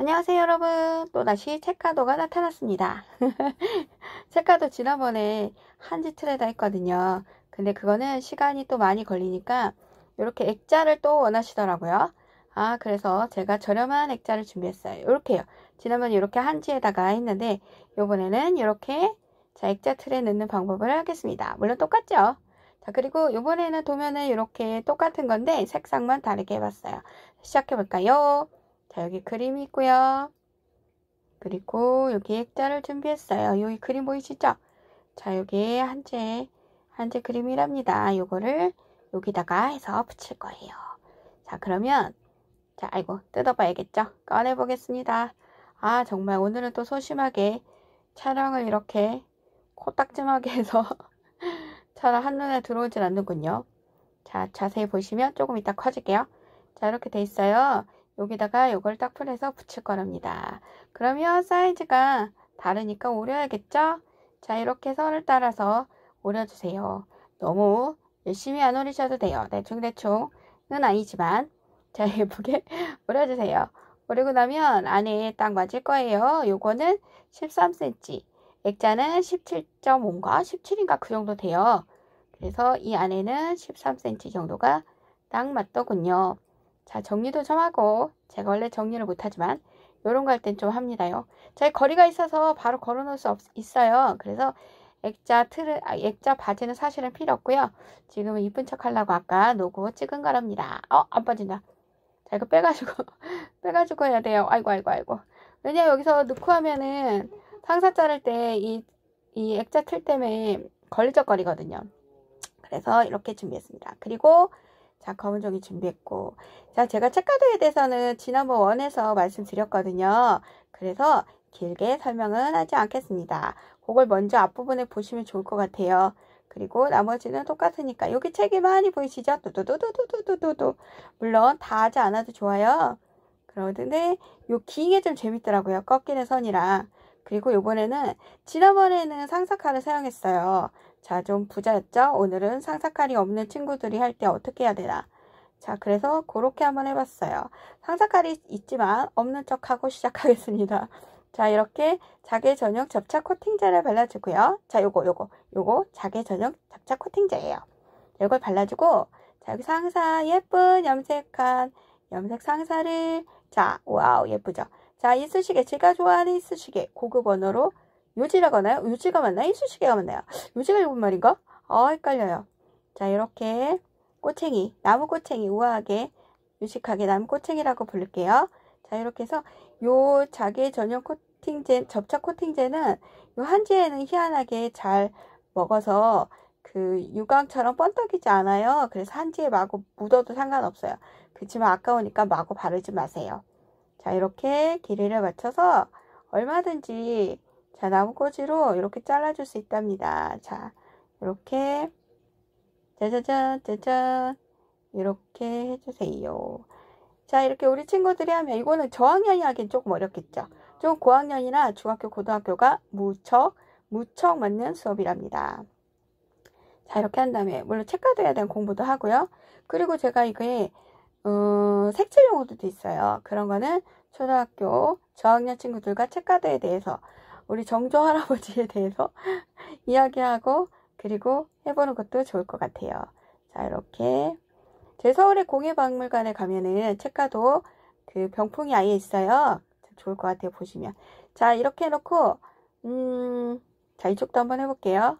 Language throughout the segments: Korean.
안녕하세요 여러분 또다시 책카도가 나타났습니다 책카도 지난번에 한지 트레다 했거든요 근데 그거는 시간이 또 많이 걸리니까 이렇게 액자를 또 원하시더라고요 아 그래서 제가 저렴한 액자를 준비했어요 이렇게요 지난번에 이렇게 한지에다가 했는데 이번에는 이렇게 자 액자 틀에 넣는 방법을 하겠습니다 물론 똑같죠 자 그리고 이번에는 도면은 이렇게 똑같은 건데 색상만 다르게 해봤어요 시작해 볼까요 자, 여기 그림이 있고요. 그리고 여기 액자를 준비했어요. 여기 그림 보이시죠? 자, 여기 한 채, 한채그림이랍니다 요거를 여기다가 해서 붙일 거예요. 자, 그러면, 자, 아이고, 뜯어봐야겠죠? 꺼내보겠습니다. 아, 정말 오늘은 또 소심하게 촬영을 이렇게 코딱지하게 해서 촬영 한눈에 들어오질 않는군요. 자, 자세히 보시면 조금 이따 커질게요. 자, 이렇게 돼 있어요. 여기다가 이걸 딱 풀어서 붙일 거랍니다. 그러면 사이즈가 다르니까 오려야겠죠? 자 이렇게 선을 따라서 오려주세요. 너무 열심히 안 오리셔도 돼요. 대충대충은 아니지만 자 예쁘게 오려주세요. 오리고 나면 안에 딱 맞을 거예요. 요거는 13cm 액자는 17.5인가 17인가 그 정도 돼요. 그래서 이 안에는 13cm 정도가 딱 맞더군요. 자, 정리도 좀 하고 제가 원래 정리를 못하지만 요런 거 할 땐 좀 합니다요. 자, 거리가 있어서 바로 걸어놓을 수 없, 있어요. 그래서 액자 틀을, 아, 액자 바지는 사실은 필요 없고요. 지금은 이쁜 척 하려고 아까 노고 찍은 거랍니다. 어, 안 빠진다. 자, 이거 빼가지고, 빼가지고 해야 돼요. 아이고, 아이고, 아이고. 왜냐 여기서 넣고 하면은 상사 자를 때 이, 이 액자 틀 때문에 걸리적거리거든요. 그래서 이렇게 준비했습니다. 그리고 자, 검은종이 준비했고. 자, 제가 책가도에 대해서는 지난번 원에서 말씀드렸거든요. 그래서 길게 설명은 하지 않겠습니다. 그걸 먼저 앞부분에 보시면 좋을 것 같아요. 그리고 나머지는 똑같으니까 여기 책이 많이 보이시죠? 두두두두두두두두 물론 다 하지 않아도 좋아요. 그러는데 요 긴 게 좀 재밌더라고요. 꺾이는 선이랑 그리고 요번에는 지난번에는 상사카를 사용했어요. 자, 좀 부자였죠? 오늘은 상사칼이 없는 친구들이 할 때 어떻게 해야 되나? 자, 그래서 그렇게 한번 해봤어요. 상사칼이 있지만 없는 척하고 시작하겠습니다. 자, 이렇게 자개 전용 접착 코팅제를 발라주고요. 자, 요거, 요거, 요거 자개 전용 접착 코팅제예요. 이걸 발라주고, 자, 여기 상사 예쁜 염색한 염색 상사를 자, 와우, 예쁘죠? 자, 이쑤시개, 제가 좋아하는 이쑤시개, 고급 언어로 요지라고 하나요? 요지가 맞나요? 이쑤시개가 맞나요? 요지가 요건 말인가? 어, 아, 헷갈려요. 자, 이렇게 꼬챙이, 나무 꼬챙이 우아하게 유식하게 나무 꼬챙이라고 부를게요. 자, 이렇게 해서 요 자기 전용 코팅제, 접착 코팅제는 요 한지에는 희한하게 잘 먹어서 그 유광처럼 번떡이지 않아요. 그래서 한지에 마구 묻어도 상관없어요. 그렇지만 아까우니까 마구 바르지 마세요. 자, 이렇게 길이를 맞춰서 얼마든지 자, 나무꽂이로 이렇게 잘라줄 수 있답니다. 자, 이렇게 짜자잔 짜잔 이렇게 해주세요. 자, 이렇게 우리 친구들이 하면 이거는 저학년이 하긴 조금 어렵겠죠. 좀 고학년이나 중학교, 고등학교가 무척 무척 맞는 수업이랍니다. 자, 이렇게 한 다음에 물론 책가드에 대한 공부도 하고요. 그리고 제가 이게 어, 색칠 용어도 있어요. 그런 거는 초등학교 저학년 친구들과 책가드에 대해서 우리 정조 할아버지에 대해서 이야기하고 그리고 해보는 것도 좋을 것 같아요. 자, 이렇게. 제 서울의 공예박물관에 가면은 책가도 그 병풍이 아예 있어요. 좋을 것 같아요, 보시면. 자, 이렇게 해놓고, 음, 자, 이쪽도 한번 해볼게요.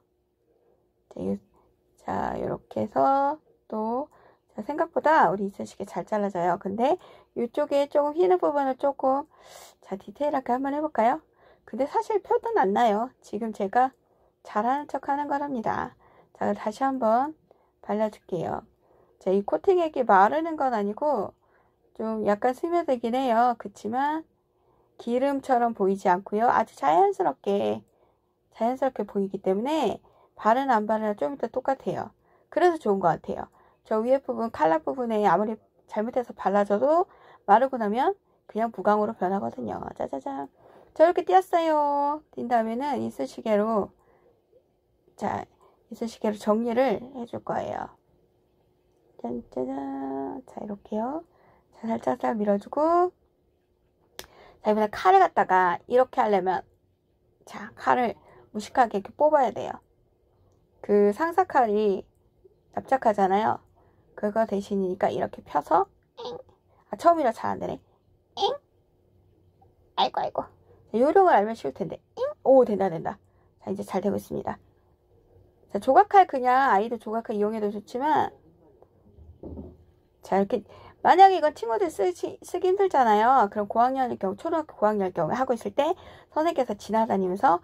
자, 이, 렇게 해서 또, 생각보다 우리 이쑤시개 잘 잘라져요. 근데 이쪽에 조금 휘는 부분을 조금, 자, 디테일하게 한번 해볼까요? 근데 사실 표도 안나요 지금 제가 잘하는 척 하는 거랍니다. 자, 다시 한번 발라줄게요. 자, 이 코팅액이 마르는 건 아니고 좀 약간 스며들긴 해요. 그렇지만 기름처럼 보이지 않고요. 아주 자연스럽게 자연스럽게 보이기 때문에 바른 안 바르나 좀 이따 똑같아요. 그래서 좋은 것 같아요. 저 위에 부분 칼라 부분에 아무리 잘못해서 발라줘도 마르고 나면 그냥 무광으로 변하거든요. 짜자잔. 저렇게 띄었어요. 띈 다음에는 이쑤시개로 자 이쑤시개로 정리를 해줄 거예요. 짠짜잔 자 이렇게요. 자 살짝 살짝 밀어주고 자 이번에 칼을 갖다가 이렇게 하려면 자 칼을 무식하게 이렇게 뽑아야 돼요. 그 상사 칼이 납작하잖아요. 그거 대신이니까 이렇게 펴서 아 처음이라 잘 안 되네. 엥? 아이고 아이고. 요령을 알면 쉬울 텐데. 잉? 오, 된다, 된다. 자, 이제 잘 되고 있습니다. 자, 조각칼 그냥 아이들 조각칼 이용해도 좋지만, 자, 이렇게, 만약에 이건 친구들 쓰기, 쓰기 힘들잖아요. 그럼 고학년일 경우, 초등학교 고학년일 경우 하고 있을 때, 선생님께서 지나다니면서,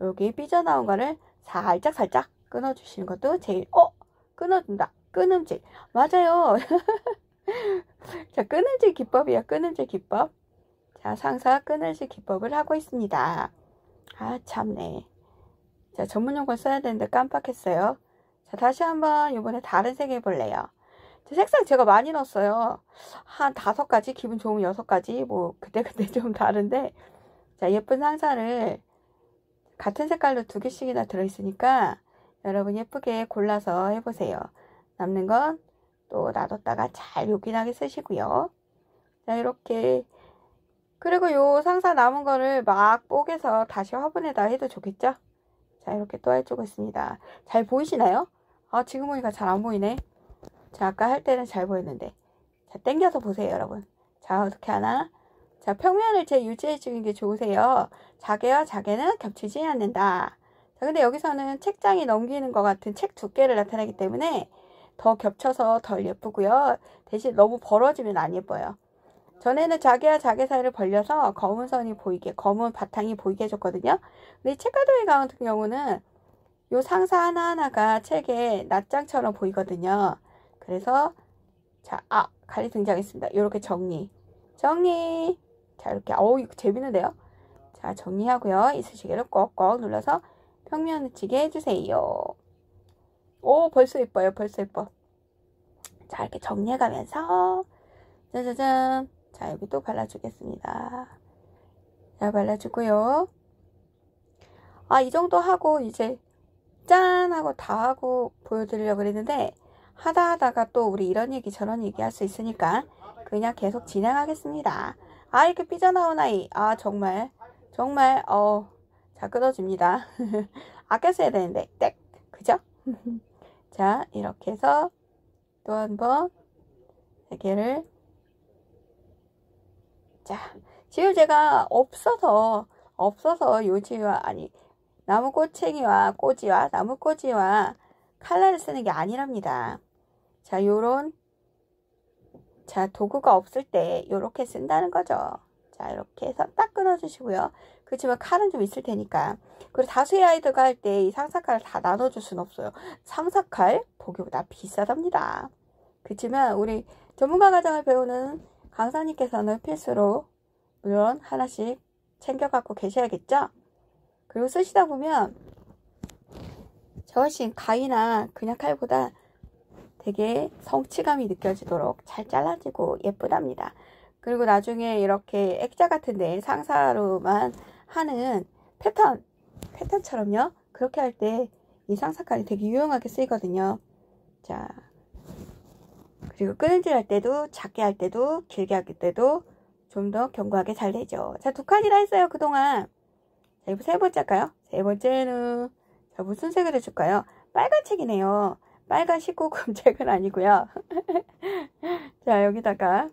여기 삐져나온 거를 살짝 살짝 끊어주시는 것도 제일, 어? 끊어준다. 끊음질. 맞아요. 자, 끊음질 기법이야. 끊음질 기법. 자, 상사가 끊을지 기법을 하고 있습니다. 아, 참네. 자, 전문 용어 써야 되는데 깜빡했어요. 자, 다시 한번 이번에 다른 색 해볼래요. 색상 제가 많이 넣었어요. 한 다섯 가지, 기분 좋은 여섯 가지, 뭐, 그때그때 좀 다른데. 자, 예쁜 상사를 같은 색깔로 두 개씩이나 들어있으니까 여러분 예쁘게 골라서 해보세요. 남는 건 또 놔뒀다가 잘 요긴하게 쓰시고요. 자, 이렇게 그리고 요 상사 남은 거를 막 뽀개서 다시 화분에다 해도 좋겠죠? 자 이렇게 또 해주고 있습니다. 잘 보이시나요? 아 지금 보니까 잘 안 보이네. 자 아까 할 때는 잘 보였는데 자 땡겨서 보세요 여러분. 자 어떻게 하나? 자 평면을 제 유지해 주는 게 좋으세요. 자개와 자개는 겹치지 않는다. 자 근데 여기서는 책장이 넘기는 것 같은 책 두께를 나타내기 때문에 더 겹쳐서 덜 예쁘고요. 대신 너무 벌어지면 안 예뻐요. 전에는 자기와자기 사이를 벌려서 검은 선이 보이게, 검은 바탕이 보이게 해줬거든요. 근데 책가도의 강 같은 경우는 요 상사 하나하나가 책의 낱장처럼 보이거든요. 그래서 자, 아, 칼이 등장했습니다. 이렇게 정리. 정리. 자, 이렇게. 어우, 이거 재밌는데요? 자, 정리하고요. 이쑤시개를 꼭꼭 눌러서 평면 붙이게 해주세요. 오, 벌써 예뻐요. 벌써 예뻐. 자, 이렇게 정리해가면서 짜자잔. 자, 여기 또 발라주겠습니다. 자, 발라주고요. 아, 이 정도 하고 이제 짠 하고 다 하고 보여드리려고 그랬는데 하다 하다가 또 우리 이런 얘기 저런 얘기 할 수 있으니까 그냥 계속 진행하겠습니다. 아, 이렇게 삐져나온 아이. 아, 정말. 정말, 어, 자 끊어집니다. 아껴 써야 되는데, 땡! 그죠? 자, 이렇게 해서 또 한 번, 세 네 개를 자, 지우제가 없어서 없어서 요지와 아니 나무꼬챙이와 꼬지와 나무꼬지와 칼날을 쓰는 게 아니랍니다. 자, 요런 자, 도구가 없을 때 요렇게 쓴다는 거죠. 자, 이렇게 해서 딱 끊어주시고요. 그렇지만 칼은 좀 있을 테니까. 그리고 다수의 아이들과 할 때 이 상사칼을 다 나눠줄 순 없어요. 상사칼 보기보다 비싸답니다. 그렇지만 우리 전문가 과정을 배우는 강사님께서는 필수로 물론 하나씩 챙겨 갖고 계셔야겠죠? 그리고 쓰시다 보면 저 훨씬 가위나 그냥 칼보다 되게 성취감이 느껴지도록 잘 잘라지고 예쁘답니다. 그리고 나중에 이렇게 액자 같은데 상사로만 하는 패턴, 패턴처럼요. 그렇게 할 때 이 상사칼이 되게 유용하게 쓰이거든요. 자, 그리고 끊는질할 때도 작게 할 때도 길게 할 때도 좀 더 견고하게 잘 되죠. 자, 두 칸이라 했어요, 그동안. 자, 이거 세 번째 할까요? 세 번째는 자, 무슨 색을 해줄까요? 빨간 책이네요. 빨간 19금 책은 아니고요. 자, 여기다가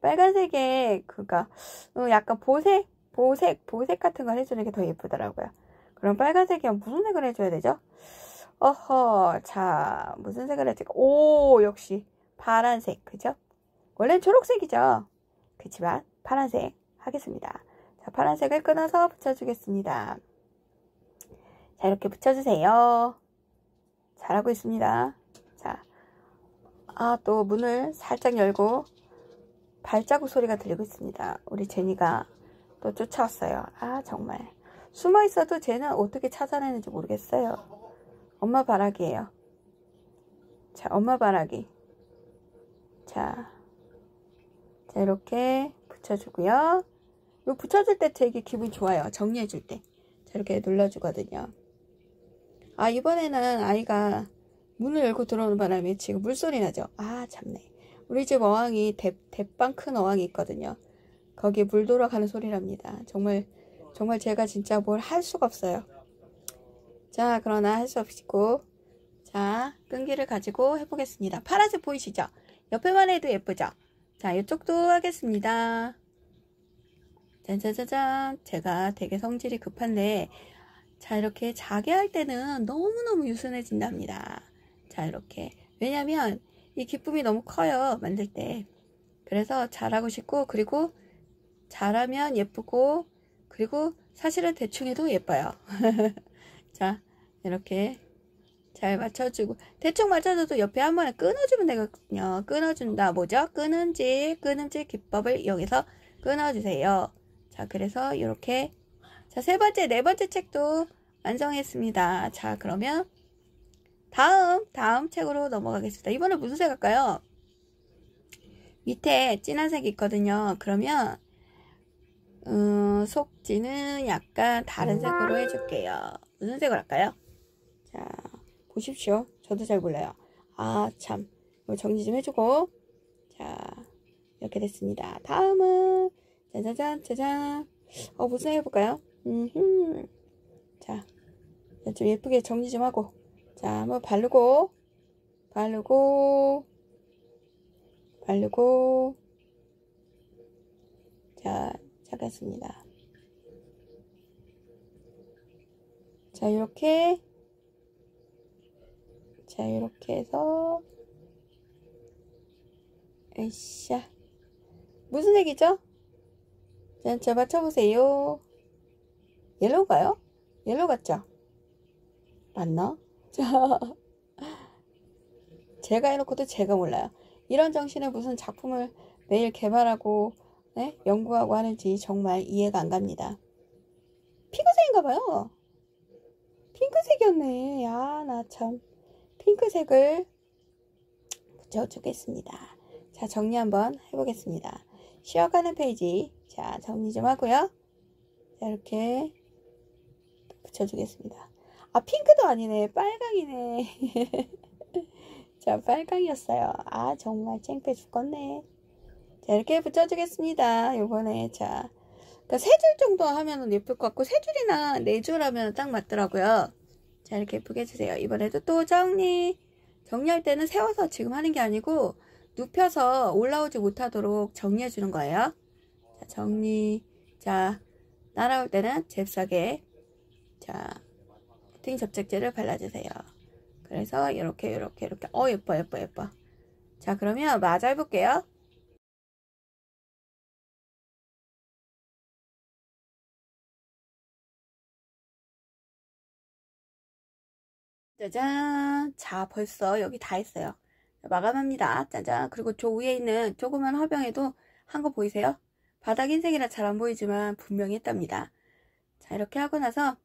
빨간색에 그가 그러니까, 어, 약간 보색, 보색, 보색 같은 걸 해주는 게 더 예쁘더라고요. 그럼 빨간색이랑 무슨 색을 해줘야 되죠? 어허, 자, 무슨 색을 해줄까? 오, 역시 파란색, 그죠? 원래는 초록색이죠. 그렇지만 파란색 하겠습니다. 자, 파란색을 끊어서 붙여주겠습니다. 자, 이렇게 붙여주세요. 잘하고 있습니다. 자, 아, 또 문을 살짝 열고 발자국 소리가 들리고 있습니다. 우리 제니가 또 쫓아왔어요. 아, 정말. 숨어 있어도 쟤는 어떻게 찾아내는지 모르겠어요. 엄마 바라기예요. 자, 엄마 바라기. 자, 자 이렇게 붙여주고요. 이 붙여줄 때 되게 기분 좋아요. 정리해줄 때. 자, 이렇게 눌러주거든요. 아, 이번에는 아이가 문을 열고 들어오는 바람에 지금 물소리 나죠? 아, 참네. 우리 집 어항이 대, 대빵 큰 어항이 있거든요. 거기에 물 돌아가는 소리랍니다. 정말, 정말 제가 진짜 뭘 할 수가 없어요. 자, 그러나 할 수 없고, 자, 끈기를 가지고 해보겠습니다. 파란색 보이시죠? 옆에만 해도 예쁘죠? 자, 이쪽도 하겠습니다. 짠짠짠짠. 제가 되게 성질이 급한데, 자, 이렇게 자게 할 때는 너무너무 유순해진답니다. 자, 이렇게. 왜냐면, 이 기쁨이 너무 커요. 만들 때. 그래서 잘하고 싶고, 그리고 잘하면 예쁘고, 그리고 사실은 대충 해도 예뻐요. 자, 이렇게 잘 맞춰주고 대충 맞춰줘도 옆에 한 번에 끊어주면 되거든요. 끊어준다. 뭐죠? 끊음질, 끊음질 기법을 여기서 끊어주세요. 자, 그래서 이렇게 자, 세 번째, 네 번째 책도 완성했습니다. 자, 그러면 다음, 다음 책으로 넘어가겠습니다. 이번에 무슨 색 할까요? 밑에 진한 색이 있거든요. 그러면 음, 속지는 약간 다른 색으로 해줄게요. 무슨 색으로 할까요? 자, 보십시오. 저도 잘 몰라요. 아, 참. 뭐 정리 좀 해주고. 자, 이렇게 됐습니다. 다음은, 짜자잔, 짜잔. 어, 무슨 해볼까요? 음, 자, 좀 예쁘게 정리 좀 하고. 자, 한번 바르고, 바르고, 바르고. 자, 작았습니다. 자, 이렇게 자 이렇게 해서 으쌰 무슨 색이죠? 자 맞춰보세요 옐로우가요? 옐로우 같죠? 맞나? 자 제가 해놓고도 제가 몰라요 이런 정신에 무슨 작품을 매일 개발하고 네? 연구하고 하는지 정말 이해가 안 갑니다 핑크색인가봐요 핑크색이었네. 아, 나 참. 핑크색을 붙여주겠습니다. 자, 정리 한번 해보겠습니다. 쉬어가는 페이지. 자, 정리 좀 하고요. 자, 이렇게 붙여주겠습니다. 아, 핑크도 아니네. 빨강이네. 자, 빨강이었어요. 아, 정말 창피해 죽겠네. 자, 이렇게 붙여주겠습니다. 요번에. 자, 그니까세줄 정도 하면 예쁠 것 같고, 세 줄이나 네 줄 하면 딱 맞더라고요. 자 이렇게 예쁘게 해주세요. 이번에도 또 정리 정리할 때는 세워서 지금 하는 게 아니고 눕혀서 올라오지 못하도록 정리해 주는 거예요. 자, 정리 자 날아올 때는 잽싸게 자 코팅 접착제를 발라주세요. 그래서 이렇게 이렇게 이렇게 어 예뻐 예뻐 예뻐 자 그러면 마자 해볼게요. 짜잔 자 벌써 여기 다 했어요 마감합니다 짜잔 그리고 저 위에 있는 조그만 화병에도 한 거 보이세요? 바닥 흰색이라 잘 안 보이지만 분명히 했답니다 자 이렇게 하고 나서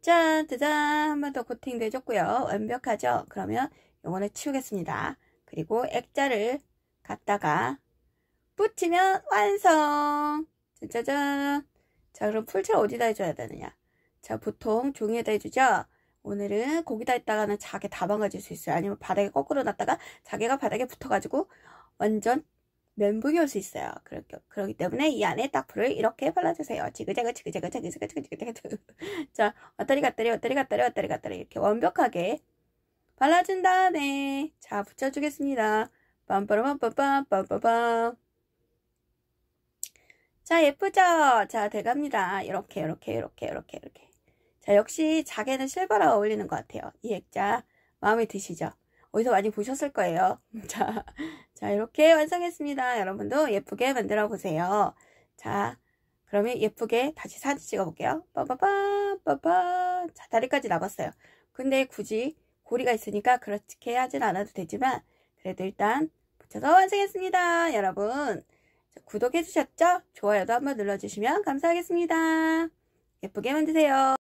짠 짜잔 한 번 더코팅되 해줬고요 완벽하죠? 그러면 요거는 치우겠습니다 그리고 액자를 갖다가 붙이면 완성 짜잔 자 그럼 풀칠 어디다 해줘야 되느냐 자 보통 종이에다 해주죠 오늘은 거기다 했다가는 자게 다망가질 수 있어요. 아니면 바닥에 거꾸로 놨다가 자개가 바닥에 붙어가지고 완전 멘붕이 올 수 있어요. 그렇기, 그렇기 때문에 이 안에 딱풀을 이렇게 발라주세요. 지그재그 지그재그 지그재그 지그재그 지그재그 자 왔다리 갔다리 왔다리 갔다리 왔다리 갔다리 이렇게 완벽하게 발라준 다음에 자 붙여주겠습니다. 빰빠라빰빰빰빰빰빰 자 예쁘죠? 자 돼갑니다. 이렇게 이렇게 이렇게 이렇게 이렇게 자 역시 자개는 실버랑 어울리는 것 같아요. 이 액자 마음에 드시죠? 어디서 많이 보셨을 거예요. 자, 자 이렇게 완성했습니다. 여러분도 예쁘게 만들어 보세요. 자 그러면 예쁘게 다시 사진 찍어볼게요. 빠바빠 빠바 자 다리까지 남았어요. 근데 굳이 고리가 있으니까 그렇게 하진 않아도 되지만 그래도 일단 붙여서 완성했습니다. 여러분 구독해주셨죠? 좋아요도 한번 눌러주시면 감사하겠습니다. 예쁘게 만드세요.